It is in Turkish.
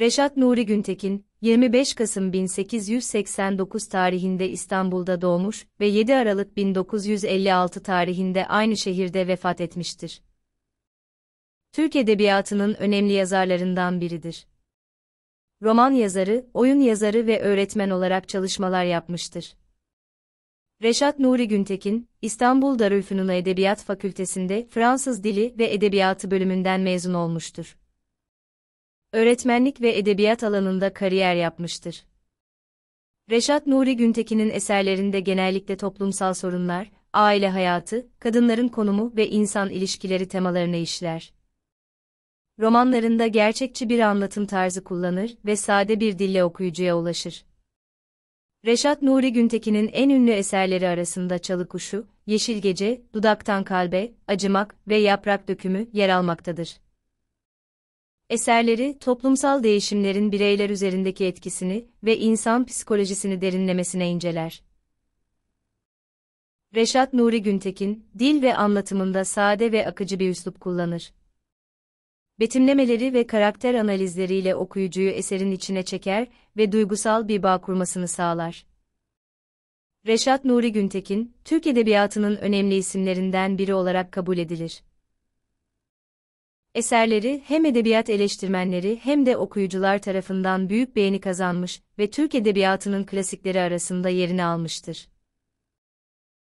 Reşat Nuri Güntekin, 25 Kasım 1889 tarihinde İstanbul'da doğmuş ve 7 Aralık 1956 tarihinde aynı şehirde vefat etmiştir. Türk edebiyatının önemli yazarlarından biridir. Roman yazarı, oyun yazarı ve öğretmen olarak çalışmalar yapmıştır. Reşat Nuri Güntekin, İstanbul Darülfünun Edebiyat Fakültesi'nde Fransız Dili ve Edebiyatı bölümünden mezun olmuştur. Öğretmenlik ve edebiyat alanında kariyer yapmıştır. Reşat Nuri Güntekin'in eserlerinde genellikle toplumsal sorunlar, aile hayatı, kadınların konumu ve insan ilişkileri temalarını işler. Romanlarında gerçekçi bir anlatım tarzı kullanır ve sade bir dille okuyucuya ulaşır. Reşat Nuri Güntekin'in en ünlü eserleri arasında Çalı Kuşu, Yeşil Gece, Dudaktan Kalbe, Acımak ve Yaprak Dökümü yer almaktadır. Eserleri, toplumsal değişimlerin bireyler üzerindeki etkisini ve insan psikolojisini derinlemesine inceler. Reşat Nuri Güntekin, dil ve anlatımında sade ve akıcı bir üslup kullanır. Betimlemeleri ve karakter analizleriyle okuyucuyu eserin içine çeker ve duygusal bir bağ kurmasını sağlar. Reşat Nuri Güntekin, Türk edebiyatının önemli isimlerinden biri olarak kabul edilir. Eserleri hem edebiyat eleştirmenleri hem de okuyucular tarafından büyük beğeni kazanmış ve Türk edebiyatının klasikleri arasında yerini almıştır.